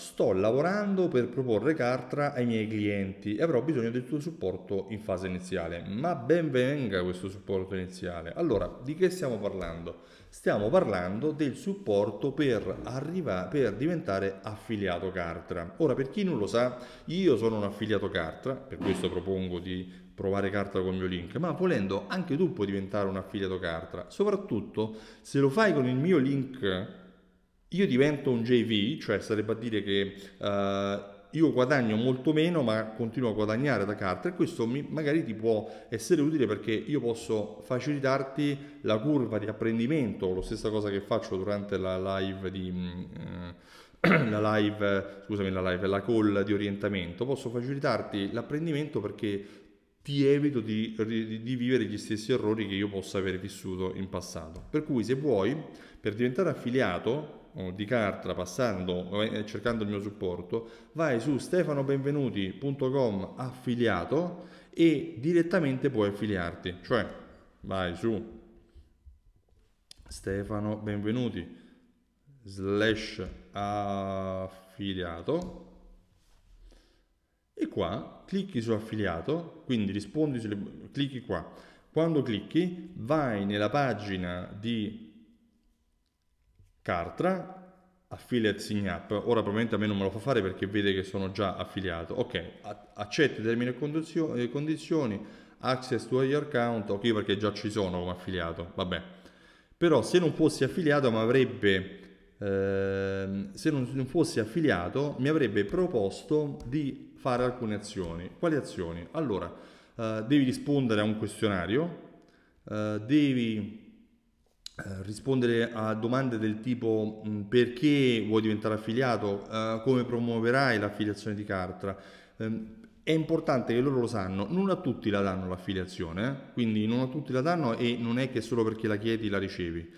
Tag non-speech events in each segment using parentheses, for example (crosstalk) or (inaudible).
sto lavorando per proporre Cartra ai miei clienti e avrò bisogno del tuo supporto in fase iniziale. Ma ben venga questo supporto iniziale. Allora, di che stiamo parlando? Stiamo parlando del supporto per, arriva, per diventare affiliato Cartra. Ora, per chi non lo sa, io sono un affiliato Cartra, per questo propongo di provare Cartra con il mio link, ma volendo anche tu puoi diventare un affiliato Cartra, soprattutto se lo fai con il mio link io divento un JV, cioè sarebbe a dire che uh, io guadagno molto meno ma continuo a guadagnare da carta e questo mi, magari ti può essere utile perché io posso facilitarti la curva di apprendimento, la stessa cosa che faccio durante la live di... Uh, (clears throat) la live, scusami, la live, la call di orientamento, posso facilitarti l'apprendimento perché ti evito di, di, di, vivere gli stessi errori che io possa aver vissuto in passato. Per cui se vuoi, per diventare affiliato, di carta passando e eh, cercando il mio supporto, vai su stefanobenvenuti.com affiliato e direttamente puoi affiliarti. Cioè, vai su Stefano Benvenuti slash affiliato e qua clicchi su affiliato, quindi rispondi, sulle, clicchi qua. Quando clicchi vai nella pagina di Cartra, affiliate sign up, ora probabilmente a me non me lo fa fare perché vede che sono già affiliato, ok, accetta i termini e eh, condizioni, access to your account, ok perché già ci sono come affiliato, vabbè, però se non fossi affiliato mi avrebbe, ehm, se non, non fossi affiliato mi avrebbe proposto di fare alcune azioni, quali azioni? Allora, eh, devi rispondere a un questionario, eh, devi eh, rispondere a domande del tipo mm, perché vuoi diventare affiliato, eh, come promuoverai l'affiliazione di Cartra. Ehm, è importante che loro lo sanno, non a tutti la danno l'affiliazione, eh. quindi non a tutti la danno e non è che solo perché la chiedi la ricevi.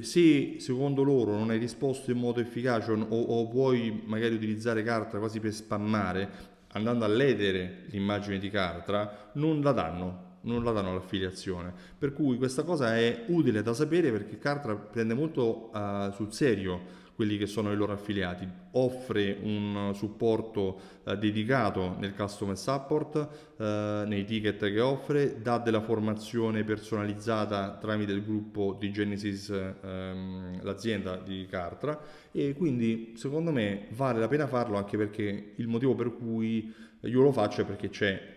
se secondo loro non hai risposto in modo efficace o, o puoi magari utilizzare Cartra quasi per spammare, andando a ledere l'immagine di Cartra, non la danno, non la danno l'affiliazione. Per cui questa cosa è utile da sapere perché Cartra prende molto uh, sul serio quelli che sono i loro affiliati, offre un supporto eh, dedicato nel customer support, eh, nei ticket che offre, dà della formazione personalizzata tramite il gruppo di Genesis, ehm, l'azienda di Cartra e quindi secondo me vale la pena farlo anche perché il motivo per cui io lo faccio è perché c'è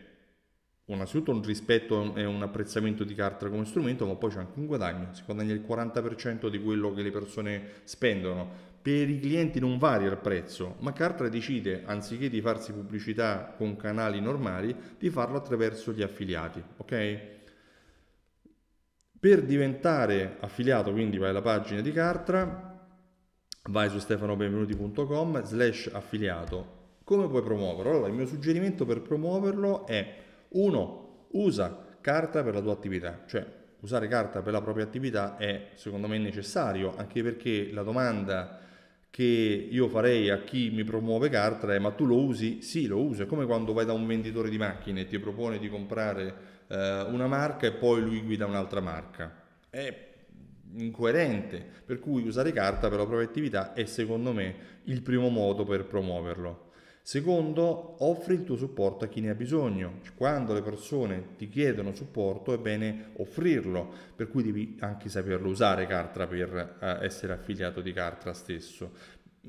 innanzitutto un rispetto e un apprezzamento di Carter come strumento, ma poi c'è anche un guadagno, si guadagna il 40% di quello che le persone spendono. Per i clienti non varia il prezzo, ma Cartra decide, anziché di farsi pubblicità con canali normali, di farlo attraverso gli affiliati, ok? Per diventare affiliato, quindi vai alla pagina di Cartra, vai su stefanobenvenuti.com slash affiliato. Come puoi promuoverlo? Allora, il mio suggerimento per promuoverlo è uno, usa carta per la tua attività, cioè usare carta per la propria attività è secondo me necessario, anche perché la domanda che io farei a chi mi promuove carta è ma tu lo usi? Sì, lo uso, è come quando vai da un venditore di macchine e ti propone di comprare eh, una marca e poi lui guida un'altra marca. È incoerente, per cui usare carta per la propria attività è secondo me il primo modo per promuoverlo. Secondo, offri il tuo supporto a chi ne ha bisogno. Quando le persone ti chiedono supporto è bene offrirlo, per cui devi anche saperlo usare Cartra per eh, essere affiliato di Cartra stesso.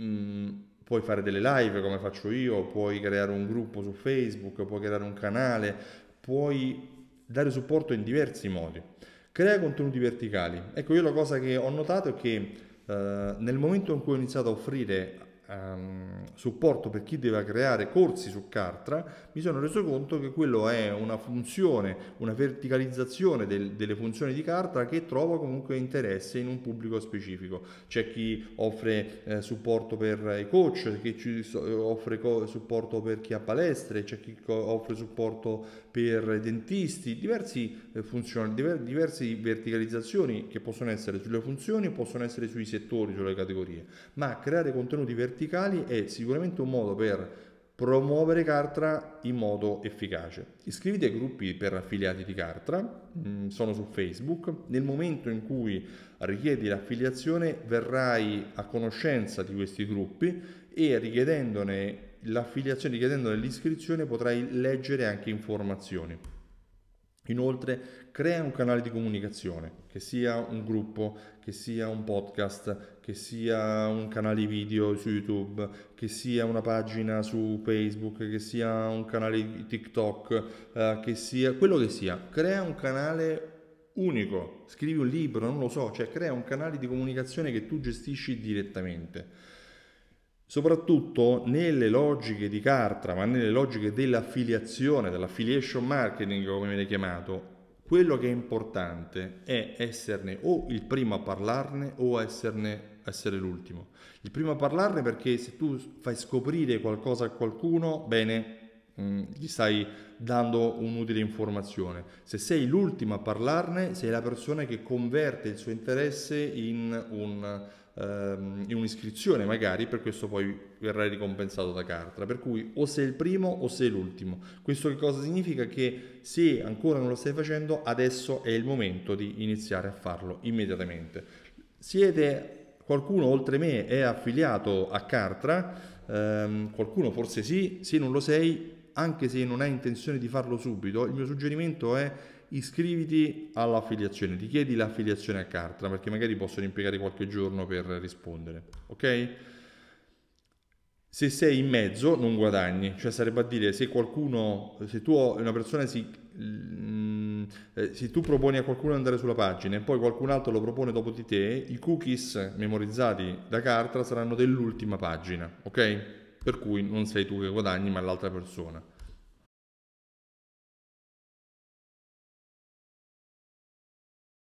Mm, puoi fare delle live come faccio io, puoi creare un gruppo su Facebook, puoi creare un canale, puoi dare supporto in diversi modi. Crea contenuti verticali. Ecco, io la cosa che ho notato è che eh, nel momento in cui ho iniziato a offrire ehm, supporto per chi deve creare corsi su Cartra, mi sono reso conto che quello è una funzione, una verticalizzazione del, delle funzioni di Cartra che trova comunque interesse in un pubblico specifico. C'è chi offre eh, supporto per i coach, c'è chi offre co- supporto per chi ha palestre, c'è chi co- offre supporto per dentisti, diversi, eh, funzioni, diver- diverse verticalizzazioni che possono essere sulle funzioni, possono essere sui settori, sulle categorie, ma creare contenuti verticali verticali è sicuramente un modo per promuovere Cartra in modo efficace. Iscriviti ai gruppi per affiliati di Cartra, mm, sono su Facebook, nel momento in cui richiedi l'affiliazione verrai a conoscenza di questi gruppi e richiedendone l'affiliazione, richiedendone l'iscrizione potrai leggere anche informazioni. Inoltre crea un canale di comunicazione, che sia un gruppo, che sia un podcast, che sia un canale video su YouTube, che sia una pagina su Facebook, che sia un canale di TikTok, eh, che sia quello che sia. Crea un canale unico, scrivi un libro, non lo so, cioè crea un canale di comunicazione che tu gestisci direttamente soprattutto nelle logiche di carta, ma nelle logiche dell'affiliazione, dell'affiliation marketing come viene chiamato, quello che è importante è esserne o il primo a parlarne o esserne essere l'ultimo. Il primo a parlarne perché se tu fai scoprire qualcosa a qualcuno, bene, mm, gli stai dando un'utile informazione. Se sei l'ultimo a parlarne, sei la persona che converte il suo interesse in un ehm, in un'iscrizione magari, per questo poi verrai ricompensato da Cartra. Per cui o sei il primo o sei l'ultimo. Questo che cosa significa? Che se ancora non lo stai facendo, adesso è il momento di iniziare a farlo immediatamente. Siete qualcuno oltre me è affiliato a Cartra, ehm, qualcuno forse sì, se non lo sei, anche se non hai intenzione di farlo subito, il mio suggerimento è iscriviti all'affiliazione, richiedi l'affiliazione a Cartra perché magari possono impiegare qualche giorno per rispondere, ok? Se sei in mezzo non guadagni, cioè sarebbe a dire se qualcuno, se tu una persona si, mm, eh, se tu proponi a qualcuno di andare sulla pagina e poi qualcun altro lo propone dopo di te, i cookies memorizzati da Cartra saranno dell'ultima pagina, ok? Per cui non sei tu che guadagni ma l'altra persona.